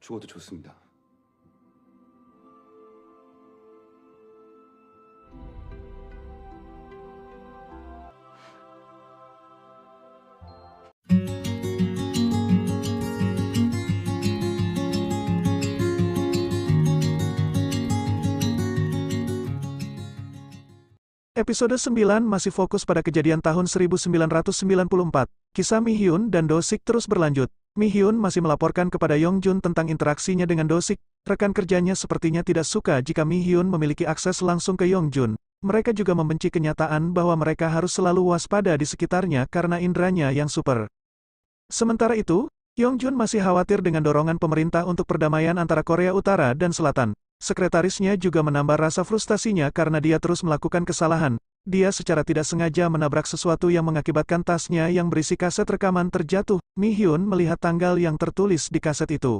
죽어도 좋습니다. Episode 9 masih fokus pada kejadian tahun 1994. Kisah Mi Hyun dan Do Sik terus berlanjut. Mi Hyun masih melaporkan kepada Yong Jun tentang interaksinya dengan Dosik, rekan kerjanya sepertinya tidak suka jika Mi Hyun memiliki akses langsung ke Yong Jun. Mereka juga membenci kenyataan bahwa mereka harus selalu waspada di sekitarnya karena indranya yang super. Sementara itu, Yong Jun masih khawatir dengan dorongan pemerintah untuk perdamaian antara Korea Utara dan Selatan. Sekretarisnya juga menambah rasa frustasinya karena dia terus melakukan kesalahan. Dia secara tidak sengaja menabrak sesuatu yang mengakibatkan tasnya yang berisi kaset rekaman terjatuh. Mi Hyun melihat tanggal yang tertulis di kaset itu.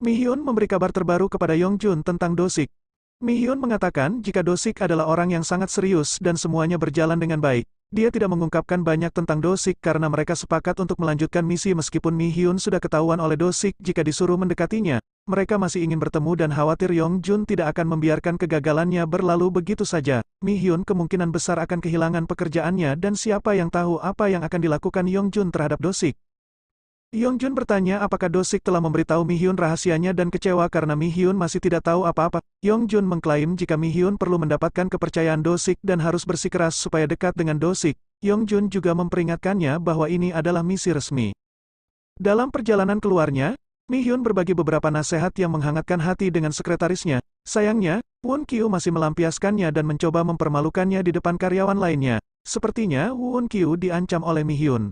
Mi Hyun memberi kabar terbaru kepada Yong Jun tentang Dosik. Mi Hyun mengatakan jika Dosik adalah orang yang sangat serius dan semuanya berjalan dengan baik. Dia tidak mengungkapkan banyak tentang Dosik karena mereka sepakat untuk melanjutkan misi meskipun Mi Hyun sudah ketahuan oleh Dosik jika disuruh mendekatinya mereka masih ingin bertemu dan khawatir Yong Jun tidak akan membiarkan kegagalannya berlalu begitu saja. Mi Hyun kemungkinan besar akan kehilangan pekerjaannya dan siapa yang tahu apa yang akan dilakukan Yong Jun terhadap Dosik. Yong Jun bertanya apakah Dosik telah memberitahu Mi Hyun rahasianya dan kecewa karena Mi Hyun masih tidak tahu apa-apa. Yong Jun mengklaim jika Mi Hyun perlu mendapatkan kepercayaan Dosik dan harus bersikeras supaya dekat dengan Dosik. Yong Jun juga memperingatkannya bahwa ini adalah misi resmi. Dalam perjalanan keluarnya, Mi Hyun berbagi beberapa nasihat yang menghangatkan hati dengan sekretarisnya. Sayangnya, Won Kyu masih melampiaskannya dan mencoba mempermalukannya di depan karyawan lainnya. Sepertinya Won Kyu diancam oleh Mi Hyun.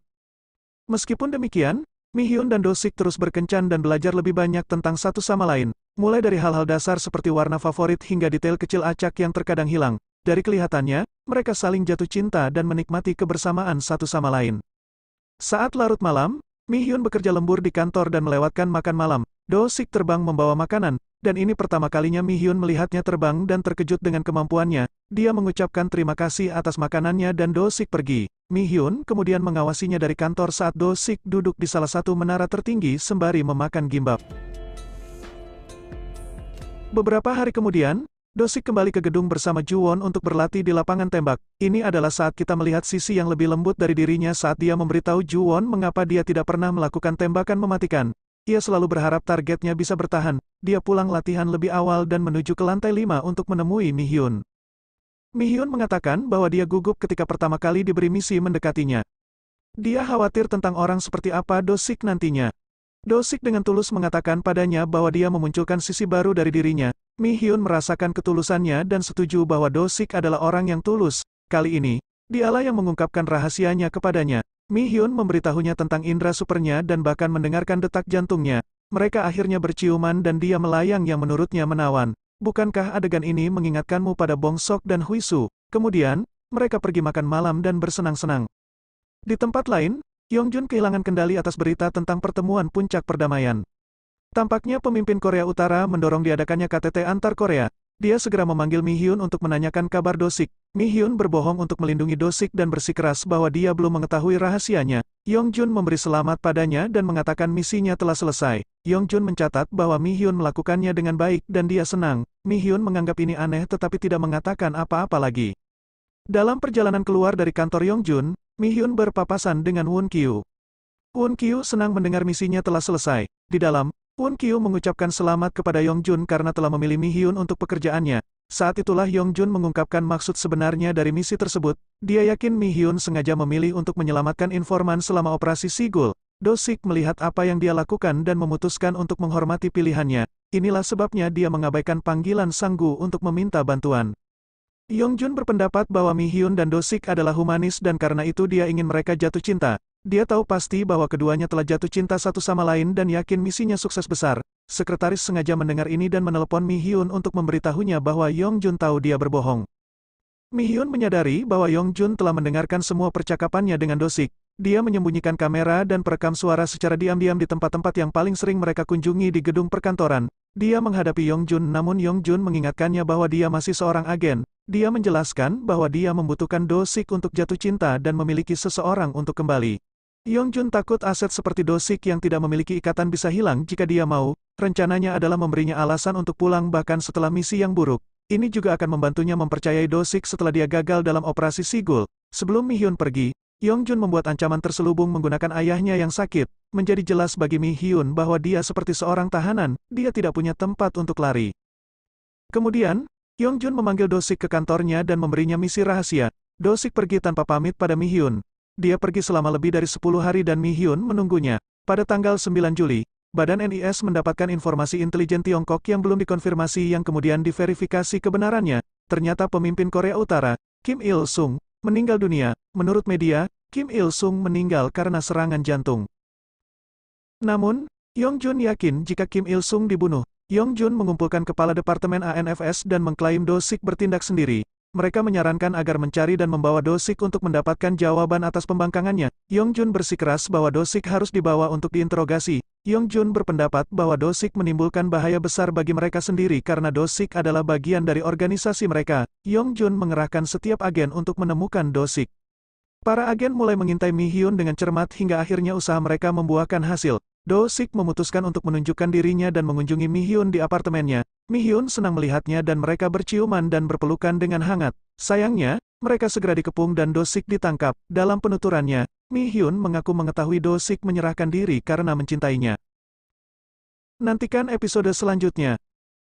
Meskipun demikian, Mi Hyun dan Dosik terus berkencan dan belajar lebih banyak tentang satu sama lain, mulai dari hal-hal dasar seperti warna favorit hingga detail kecil acak yang terkadang hilang. Dari kelihatannya, mereka saling jatuh cinta dan menikmati kebersamaan satu sama lain. Saat larut malam, Mi Hyun bekerja lembur di kantor dan melewatkan makan malam. Do Sik terbang membawa makanan, dan ini pertama kalinya Mi Hyun melihatnya terbang dan terkejut dengan kemampuannya. Dia mengucapkan terima kasih atas makanannya dan Do Sik pergi. Mi Hyun kemudian mengawasinya dari kantor saat Do Sik duduk di salah satu menara tertinggi sembari memakan gimbap. Beberapa hari kemudian, Dosik kembali ke gedung bersama Juwon untuk berlatih di lapangan tembak. Ini adalah saat kita melihat sisi yang lebih lembut dari dirinya saat dia memberitahu Juwon mengapa dia tidak pernah melakukan tembakan mematikan. Ia selalu berharap targetnya bisa bertahan. Dia pulang latihan lebih awal dan menuju ke lantai lima untuk menemui Mi Hyun. Mi Hyun mengatakan bahwa dia gugup ketika pertama kali diberi misi mendekatinya. Dia khawatir tentang orang seperti apa Dosik nantinya. Dosik dengan tulus mengatakan padanya bahwa dia memunculkan sisi baru dari dirinya. Mi Hyun merasakan ketulusannya dan setuju bahwa Dosik adalah orang yang tulus. Kali ini, dialah yang mengungkapkan rahasianya kepadanya. Mi Hyun memberitahunya tentang indera supernya dan bahkan mendengarkan detak jantungnya. Mereka akhirnya berciuman dan dia melayang yang menurutnya menawan. Bukankah adegan ini mengingatkanmu pada Bong Sok dan Hui Su? Kemudian, mereka pergi makan malam dan bersenang-senang. Di tempat lain, Yong Jun kehilangan kendali atas berita tentang pertemuan puncak perdamaian. Tampaknya pemimpin Korea Utara mendorong diadakannya KTT antar Korea. Dia segera memanggil Mi Hyun untuk menanyakan kabar Dosik. Mi Hyun berbohong untuk melindungi Dosik dan bersikeras bahwa dia belum mengetahui rahasianya. Yong Jun memberi selamat padanya dan mengatakan misinya telah selesai. Yong Jun mencatat bahwa Mi Hyun melakukannya dengan baik dan dia senang. Mi Hyun menganggap ini aneh tetapi tidak mengatakan apa-apa lagi. Dalam perjalanan keluar dari kantor Yong Jun, Mi Hyun berpapasan dengan Won Kyu. Won Kyu senang mendengar misinya telah selesai. Di dalam, Won Kyu mengucapkan selamat kepada Yong Jun karena telah memilih Mi Hyun untuk pekerjaannya. Saat itulah Yong Jun mengungkapkan maksud sebenarnya dari misi tersebut. Dia yakin Mi Hyun sengaja memilih untuk menyelamatkan informan selama operasi Sigul. Dosik melihat apa yang dia lakukan dan memutuskan untuk menghormati pilihannya. Inilah sebabnya dia mengabaikan panggilan Sanggu untuk meminta bantuan. Yong Jun berpendapat bahwa Mi Hyun dan Dosik adalah humanis dan karena itu dia ingin mereka jatuh cinta. Dia tahu pasti bahwa keduanya telah jatuh cinta satu sama lain dan yakin misinya sukses besar. Sekretaris sengaja mendengar ini dan menelepon Mi Hyun untuk memberitahunya bahwa Yong Jun tahu dia berbohong. Mi Hyun menyadari bahwa Yong Jun telah mendengarkan semua percakapannya dengan Dosik. Dia menyembunyikan kamera dan perekam suara secara diam-diam di tempat-tempat yang paling sering mereka kunjungi di gedung perkantoran. Dia menghadapi Yong Jun, namun Yong Jun mengingatkannya bahwa dia masih seorang agen. Dia menjelaskan bahwa dia membutuhkan Dosik untuk jatuh cinta dan memiliki seseorang untuk kembali. Yong Jun takut aset seperti Dosik yang tidak memiliki ikatan bisa hilang jika dia mau, rencananya adalah memberinya alasan untuk pulang bahkan setelah misi yang buruk. Ini juga akan membantunya mempercayai Dosik setelah dia gagal dalam operasi Sigul. Sebelum Mi Hyun pergi, Yong Jun membuat ancaman terselubung menggunakan ayahnya yang sakit, menjadi jelas bagi Mi Hyun bahwa dia seperti seorang tahanan, dia tidak punya tempat untuk lari. Kemudian, Yong Jun memanggil Dosik ke kantornya dan memberinya misi rahasia. Dosik pergi tanpa pamit pada Mi Hyun. Dia pergi selama lebih dari 10 hari dan Mi Hyun menunggunya. Pada tanggal 9 Juli, Badan NIS mendapatkan informasi intelijen Tiongkok yang belum dikonfirmasi yang kemudian diverifikasi kebenarannya. Ternyata pemimpin Korea Utara, Kim Il-sung, meninggal dunia. Menurut media, Kim Il-sung meninggal karena serangan jantung. Namun, Yong Jun yakin jika Kim Il-sung dibunuh, Yong Jun mengumpulkan kepala Departemen ANFS dan mengklaim Dosik bertindak sendiri. Mereka menyarankan agar mencari dan membawa Dosik untuk mendapatkan jawaban atas pembangkangannya. Yong Jun bersikeras bahwa Dosik harus dibawa untuk diinterogasi. Yong Jun berpendapat bahwa Dosik menimbulkan bahaya besar bagi mereka sendiri karena Dosik adalah bagian dari organisasi mereka. Yong Jun mengerahkan setiap agen untuk menemukan Dosik. Para agen mulai mengintai Mi Hyun dengan cermat hingga akhirnya usaha mereka membuahkan hasil. Do Sik memutuskan untuk menunjukkan dirinya dan mengunjungi Mi Hyun di apartemennya. Mi Hyun senang melihatnya dan mereka berciuman dan berpelukan dengan hangat. Sayangnya, mereka segera dikepung dan Do Sik ditangkap. Dalam penuturannya, Mi Hyun mengaku mengetahui Do Sik menyerahkan diri karena mencintainya. Nantikan episode selanjutnya.